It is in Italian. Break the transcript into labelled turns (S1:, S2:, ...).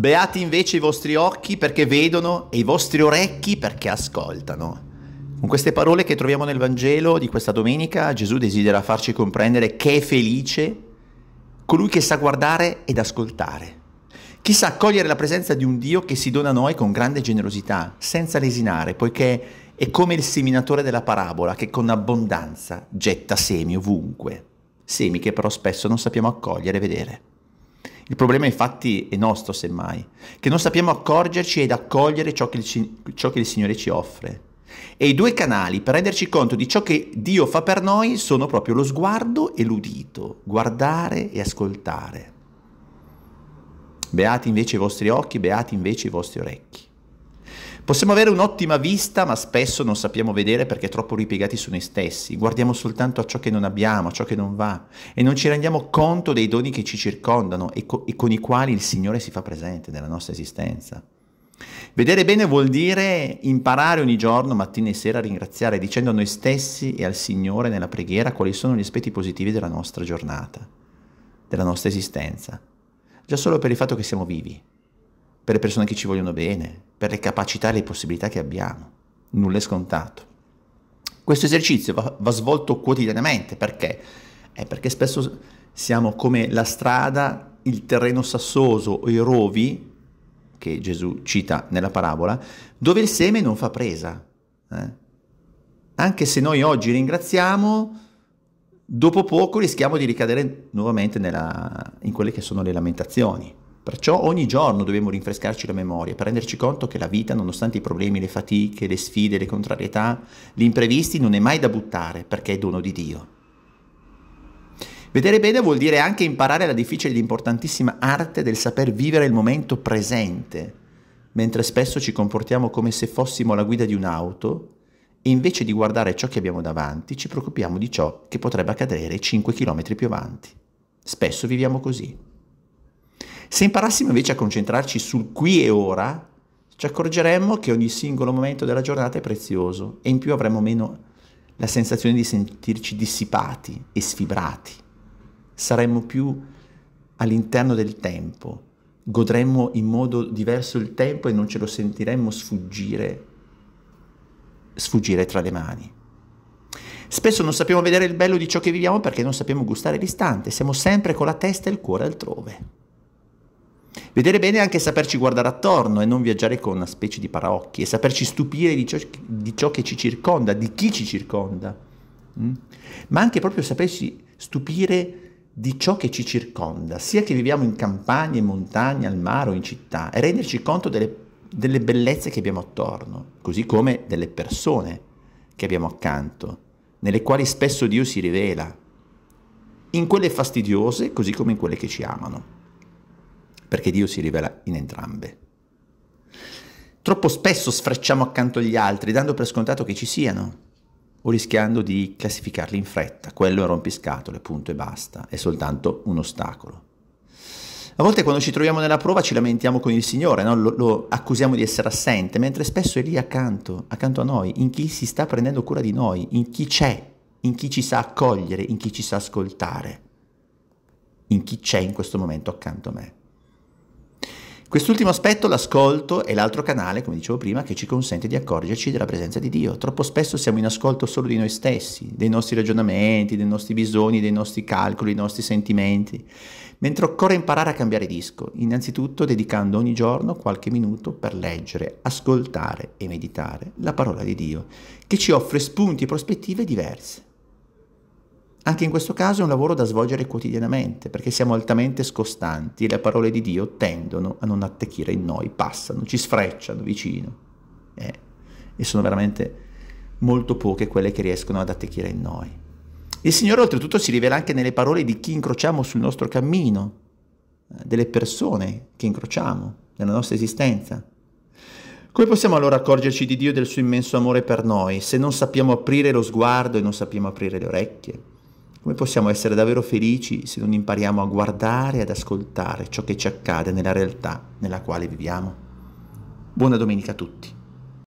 S1: Beati invece i vostri occhi perché vedono e i vostri orecchi perché ascoltano. Con queste parole che troviamo nel Vangelo di questa domenica, Gesù desidera farci comprendere che è felice colui che sa guardare ed ascoltare, chi sa accogliere la presenza di un Dio che si dona a noi con grande generosità, senza lesinare, poiché è come il seminatore della parabola che con abbondanza getta semi ovunque, semi che però spesso non sappiamo accogliere e vedere. Il problema infatti è nostro semmai, che non sappiamo accorgerci ed accogliere ciò che il, ciò che il Signore ci offre. E i due canali per renderci conto di ciò che Dio fa per noi sono proprio lo sguardo e l'udito, guardare e ascoltare. Beati invece i vostri occhi, beati invece i vostri orecchi. Possiamo avere un'ottima vista, ma spesso non sappiamo vedere perché troppo ripiegati su noi stessi. Guardiamo soltanto a ciò che non abbiamo, a ciò che non va e non ci rendiamo conto dei doni che ci circondano e, co- e con i quali il Signore si fa presente nella nostra esistenza. Vedere bene vuol dire imparare ogni giorno, mattina e sera, a ringraziare dicendo a noi stessi e al Signore nella preghiera quali sono gli aspetti positivi della nostra giornata, della nostra esistenza, già solo per il fatto che siamo vivi per le persone che ci vogliono bene, per le capacità e le possibilità che abbiamo. Nulla è scontato. Questo esercizio va, va svolto quotidianamente perché? Eh, perché spesso siamo come la strada, il terreno sassoso o i rovi che Gesù cita nella parabola, dove il seme non fa presa. Eh? Anche se noi oggi ringraziamo, dopo poco rischiamo di ricadere nuovamente nella, in quelle che sono le lamentazioni. Perciò ogni giorno dobbiamo rinfrescarci la memoria per renderci conto che la vita, nonostante i problemi, le fatiche, le sfide, le contrarietà, gli imprevisti, non è mai da buttare perché è dono di Dio. Vedere bene vuol dire anche imparare la difficile ed importantissima arte del saper vivere il momento presente, mentre spesso ci comportiamo come se fossimo alla guida di un'auto e invece di guardare ciò che abbiamo davanti ci preoccupiamo di ciò che potrebbe accadere 5 km più avanti. Spesso viviamo così. Se imparassimo invece a concentrarci sul qui e ora, ci accorgeremmo che ogni singolo momento della giornata è prezioso e in più avremmo meno la sensazione di sentirci dissipati e sfibrati. Saremmo più all'interno del tempo, godremmo in modo diverso il tempo e non ce lo sentiremmo sfuggire, sfuggire tra le mani. Spesso non sappiamo vedere il bello di ciò che viviamo perché non sappiamo gustare l'istante, siamo sempre con la testa e il cuore altrove. Vedere bene è anche saperci guardare attorno e non viaggiare con una specie di paraocchi e saperci stupire di ciò, di ciò che ci circonda, di chi ci circonda, mm? ma anche proprio saperci stupire di ciò che ci circonda, sia che viviamo in campagna, in montagna, al mare o in città, e renderci conto delle, delle bellezze che abbiamo attorno, così come delle persone che abbiamo accanto, nelle quali spesso Dio si rivela, in quelle fastidiose così come in quelle che ci amano perché Dio si rivela in entrambe. Troppo spesso sfrecciamo accanto agli altri, dando per scontato che ci siano, o rischiando di classificarli in fretta. Quello è rompiscatole, punto e basta, è soltanto un ostacolo. A volte quando ci troviamo nella prova ci lamentiamo con il Signore, no? lo, lo, accusiamo di essere assente, mentre spesso è lì accanto, accanto a noi, in chi si sta prendendo cura di noi, in chi c'è, in chi ci sa accogliere, in chi ci sa ascoltare, in chi c'è in questo momento accanto a me. Quest'ultimo aspetto, l'ascolto, è l'altro canale, come dicevo prima, che ci consente di accorgerci della presenza di Dio. Troppo spesso siamo in ascolto solo di noi stessi, dei nostri ragionamenti, dei nostri bisogni, dei nostri calcoli, dei nostri sentimenti, mentre occorre imparare a cambiare disco, innanzitutto dedicando ogni giorno qualche minuto per leggere, ascoltare e meditare la parola di Dio, che ci offre spunti e prospettive diverse. Anche in questo caso è un lavoro da svolgere quotidianamente, perché siamo altamente scostanti e le parole di Dio tendono a non attecchire in noi, passano, ci sfrecciano vicino. Eh, e sono veramente molto poche quelle che riescono ad attecchire in noi. Il Signore oltretutto si rivela anche nelle parole di chi incrociamo sul nostro cammino, eh, delle persone che incrociamo nella nostra esistenza. Come possiamo allora accorgerci di Dio e del suo immenso amore per noi se non sappiamo aprire lo sguardo e non sappiamo aprire le orecchie? Come possiamo essere davvero felici se non impariamo a guardare e ad ascoltare ciò che ci accade nella realtà nella quale viviamo? Buona domenica a tutti.